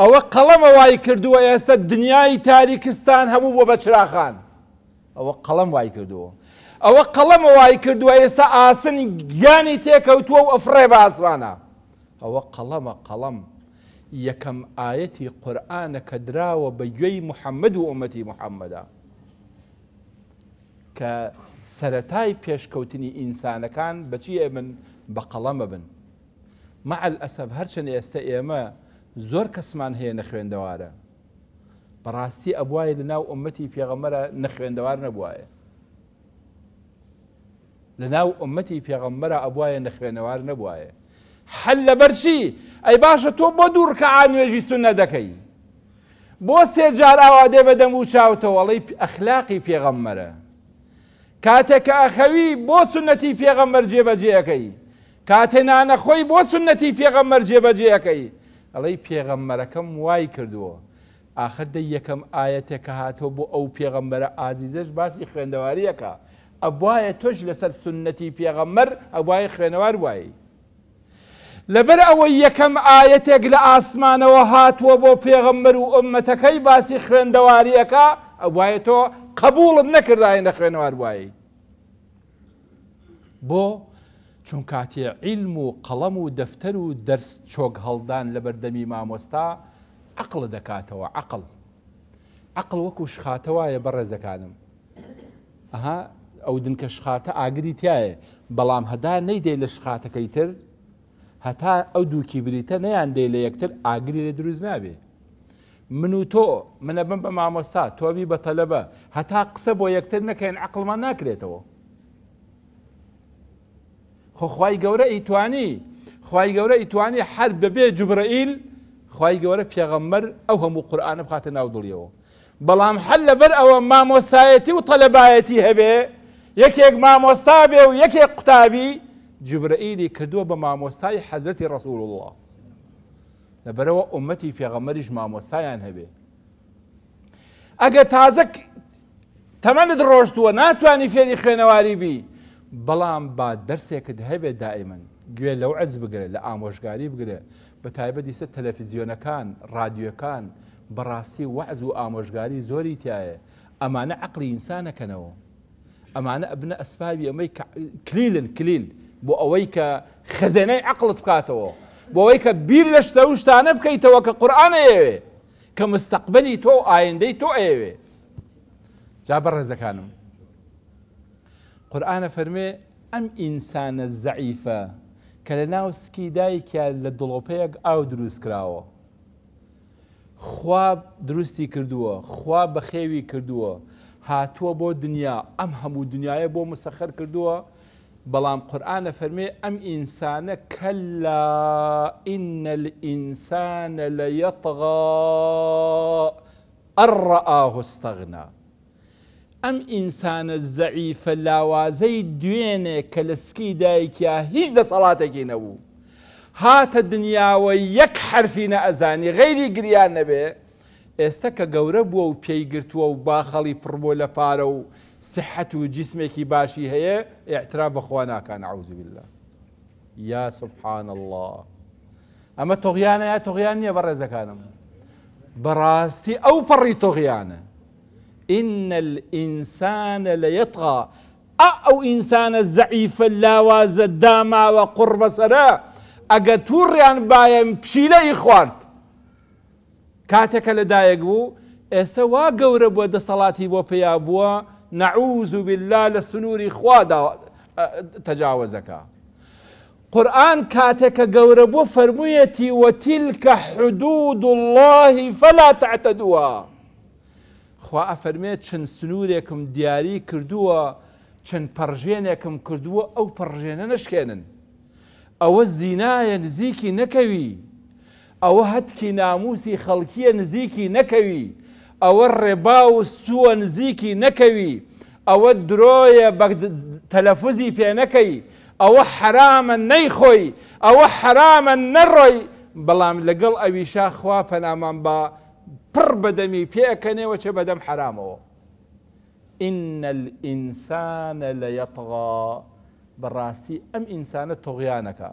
ئەوە قەڵەمە وای کردووە ئێستا دنیای تاریکستان هەموو بۆ بەچراخان ئەوە قەڵەم وای کردووە ئەوە قەڵەمە وای کردووە ئێستا ئاسن گیانی تێکەوتووە و ئەفرێ باسوانە ئەوە قەڵەمە قەڵەم یەکەم ئاەتی قورآانە کە دراوە بە گوێی محەممەد و ئومەتی محەممەدا کە سەتای پێشکەوتنی ئینسانەکان بەچی ئێمن بە قەڵەمە بن مع ئەسەف هەرچەند ئێستا ئێمە زۆر کەسمان هەیە نەخوێندەوارە بەڕاستی ئەبواایە لە ناو ئەمەتی پێغەمەرە نەخوێندەوار نەبواە لە ناو ئەمەتی پێغەمەرە ئەبواایە نەخوێنەوار نەبواە حل لە بەرچی ئەی باشە تۆ بۆ دوورکە ئاانێژی سونە دەکەی بۆ سێجار ئاوا دێ بەدەم و چاوتەوەڵی ئەخلاقی پێغەممەرە کاتێککە ئەخەوی بۆ سنەتی پێغەمەر جێبەجێەکەی کاتێ نانەخۆی بۆ سنەتی پێغەمەر جێبەجێەکەی ئەڵی پێغەممەرەکەم وای کردووە ئاخر دە یەکەم ئاەتێکە هاتۆ بۆ ئەو پێغەمبەرە ئازیزەش باسی خوێندەواریەکە ئەبواە تۆش لەسەر سنەتی پێغەممەر ئەوایە خوێنەوار وایی. لەبەر ئەوەی یەکەم ئاەتێک لە ئاسمانەوە هاتووە بۆ پێغەمبەر و ئەمەتەکەی باسی خوێندەواریەکە ئەوایە تۆ قبولڵت نەکردایە لە خوێنەوار وایی. بۆ چون کاتێ عیلم و قەڵەم و دەفتەر و دەرس چۆک هەڵدان لە بەردەمی مامۆستا عقل دەکاتەوە عقل عقل وەکو شخاتەوەیە بەڕێزەکانم ئەها ئەو دنکە شخاتە ئاگری تایە بەڵام هەدا نەیدێ لە شخاتەکەی تر هەتا ئەو دووکی بریتە نەیان دێ لە یەکتر ئاگری لە دروست نابێ من و تۆ منە بم بە مامۆستا تۆبی بە تەلەبە هەتا قسە بۆ یەکتر نەکەین عقلمان ناکرێتەوە خۆخوای گەورە ئەیتوانی خی گەورە ئەیتوانی هەر بەبێ جبرائیل خی گەورە پێغەممەر ئەو هەموو قورآانە بخاتە ناو دڵیەوە بەڵام هەر لەبەر ئەوە مامۆسایەتی و تەلەبایەتی هەبێ یەکێک مامۆستا بێ و یەکێک قوتابی جبرائیلی کردووە بە مامۆستای حەزرەتی ڕسول الله لەبەرەوە ئومەتی پێغەمەریش مامۆستایان هەبێ ئەگە تازە تەمەند ڕۆشتووە ناتوانانی فێری خوێنەواری بی بەڵام با دەرسێکت هەبێت دائیمن گوێ لەو ئەز بگرێت لە ئامۆژگاری بگرێت بە تایبەتیسە تەلەفیزیۆنەکان رادیۆکان بەڕاستی وەعز و ئامۆژگاری زۆری تایە ئەمانە عقلی ئینسانەکەنەوە ئەمانە ئەبنە ئەسپاوی ئەمەی کلیلن کلیل بۆ ئەوەی کە خەزێنەی عقلت بکاتەوە بۆەوەی کە بیر لە شتە و شتانە بکەیتەوە کە قورآانەیەوێ کە مستەقبلی تۆ ئایندەی تۆ ئەیەوێ جا بە ڕێزەکانم قورآە فەرمێ ئەم ئینسانە زەعیفە کە لە ناو سکی دایکیا لە دڵۆپەیەک ئاو دروست کراوە. خوا دروستی کردووە، خوا بە خێوی کردووە، هاتووە بۆ دنیا ئەم هەموو دنیاە بۆ مسەخەر کردووە، بەڵام قورآە فەرمێ ئەم ئینسانە کەلا ئینە ئینسانە لە یەتەغا ئەڕە ئاهستەغنا. ئەم ئینسانە زەعیفە لاوازەی دوێنێ کە لەسکی دایکیا هیچ دەسەڵاتێکی نەبوو هاتە دنیاوە یەک حرفی نە ئەزانی غەیری گریان نەبێ ئێستا کە گەورە بووە و پێیگرتووە و باخەڵی پڕبوو لە پارە و سحەت و جسمێکی باشی هەیە ئاعترا بەخوا ناکان عوزبیله یا سبحان الله ئەمە تۆغیانە یا تۆغیان نییە بە ڕێزەکانم بەڕاستی ئەو پەڕی تۆغیانە إن الإنسان ليطغى أو إنسان الزعيف اللاواز الداما وقرب سرا أجا يعني بايم بشيلة إخوانت كاتك لدايق بو إسوا قورة بو دا صلاتي بو فيا بو نعوذ بالله لسنور إخوادا تجاوزك قرآن كاتك قورب بو فرميتي وتلك حدود الله فلا تعتدوها خوا ئەفەرمێت چەند سنوورێکم دیاری کردووە چەند پەرژێنێکم کردووە ئەو پەرژێنە نشکێنن ئەوە زینایە نزیکی نەکەوی ئەوە هەتکی ناموسی خەڵکیە نزیکی نەکەوی ئەوە ڕێبا و سووە نزیکی نەکەوی ئەوە درۆیە تەلەفزی پێ نەکەی ئەوە حرامە نەیخۆی ئەوە حرامە نەڕۆی بەڵام لەگەڵ ئەویشا خوا پەنامان بە پر بدمی پیکنه و چه بدم حرامه این الإنسان ليطغى بەڕاستی ئەم ئینسانە تۆغیانەکە.